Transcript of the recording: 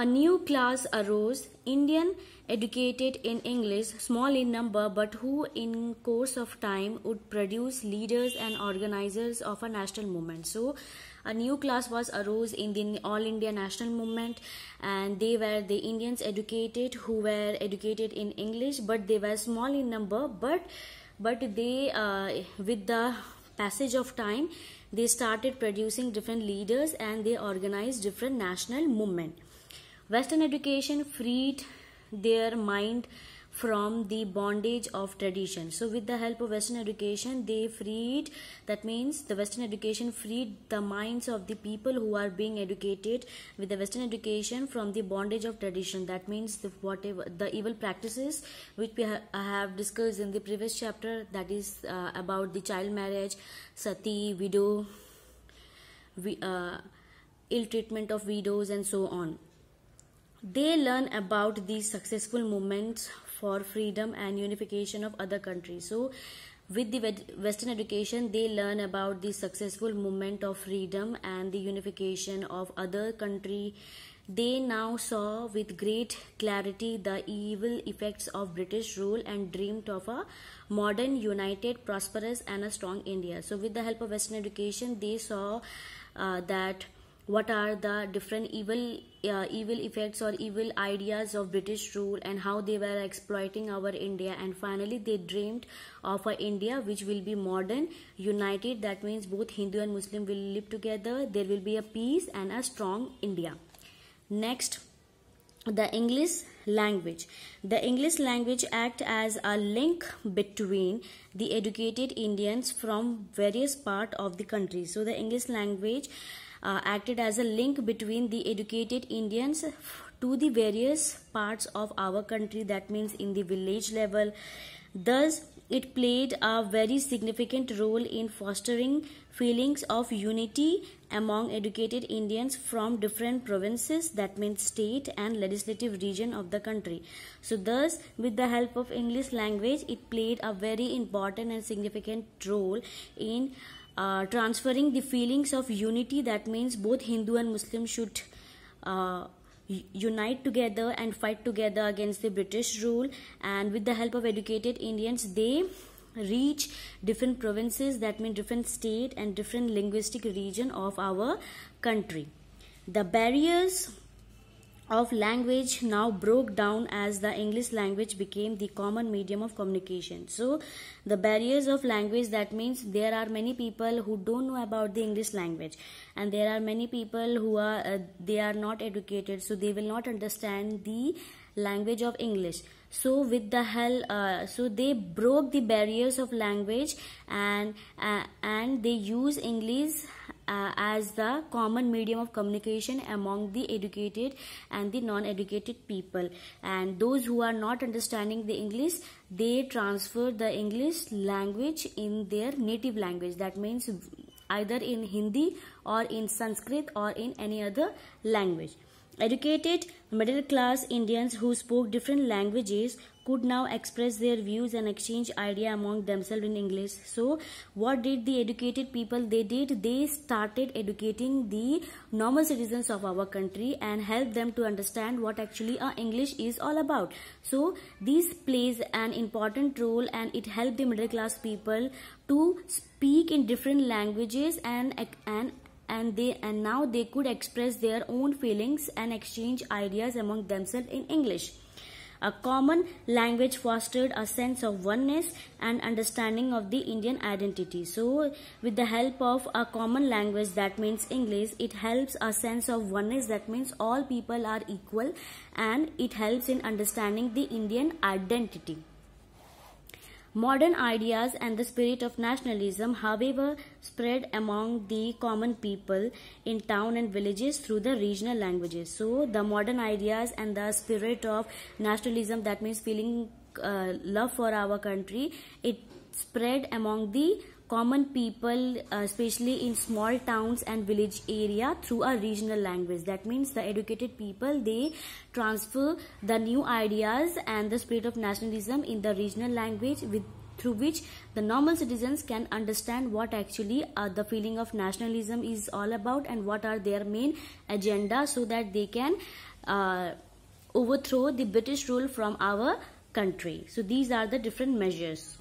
A new class arose, Indian educated in English, small in number, but who in course of time would produce leaders and organizers of a national movement. So, a new class was arose in the all india national movement and they were the indians educated who were educated in english but they were small in number but but they uh, with the passage of time they started producing different leaders and they organized different national movement Western education freed their mind from the bondage of tradition. So with the help of Western education, they freed, that means the Western education freed the minds of the people who are being educated with the Western education from the bondage of tradition. That means the, whatever, the evil practices which we ha have discussed in the previous chapter, that is uh, about the child marriage, sati, widow, we, uh, ill treatment of widows and so on they learn about these successful movements for freedom and unification of other countries. So, with the Western education, they learn about the successful movement of freedom and the unification of other country. They now saw with great clarity the evil effects of British rule and dreamed of a modern, united, prosperous and a strong India. So with the help of Western education, they saw uh, that what are the different evil uh, evil effects or evil ideas of british rule and how they were exploiting our india and finally they dreamed of a india which will be modern united that means both hindu and muslim will live together there will be a peace and a strong india next the english language. The English language act as a link between the educated Indians from various parts of the country. So the English language uh, acted as a link between the educated Indians to the various parts of our country that means in the village level thus it played a very significant role in fostering feelings of unity among educated indians from different provinces that means state and legislative region of the the country. So thus, with the help of English language, it played a very important and significant role in uh, transferring the feelings of unity. That means both Hindu and Muslim should uh, unite together and fight together against the British rule. And with the help of educated Indians, they reach different provinces that mean different state and different linguistic region of our country the barriers of language now broke down as the english language became the common medium of communication so the barriers of language that means there are many people who don't know about the english language and there are many people who are uh, they are not educated so they will not understand the language of english so with the help uh, so they broke the barriers of language and uh, and they use english uh, as the common medium of communication among the educated and the non-educated people and those who are not understanding the english they transfer the english language in their native language that means either in hindi or in sanskrit or in any other language Educated middle class Indians who spoke different languages could now express their views and exchange idea among themselves in English. So what did the educated people they did? They started educating the normal citizens of our country and help them to understand what actually our English is all about. So this plays an important role and it helped the middle class people to speak in different languages and, and and they and now they could express their own feelings and exchange ideas among themselves in English. A common language fostered a sense of oneness and understanding of the Indian identity. So, with the help of a common language that means English, it helps a sense of oneness that means all people are equal and it helps in understanding the Indian identity. Modern ideas and the spirit of nationalism, however, spread among the common people in town and villages through the regional languages. So, the modern ideas and the spirit of nationalism, that means feeling uh, love for our country, it spread among the common people uh, especially in small towns and village area through a regional language that means the educated people they transfer the new ideas and the spirit of nationalism in the regional language with through which the normal citizens can understand what actually uh, the feeling of nationalism is all about and what are their main agenda so that they can uh, overthrow the British rule from our country. So these are the different measures.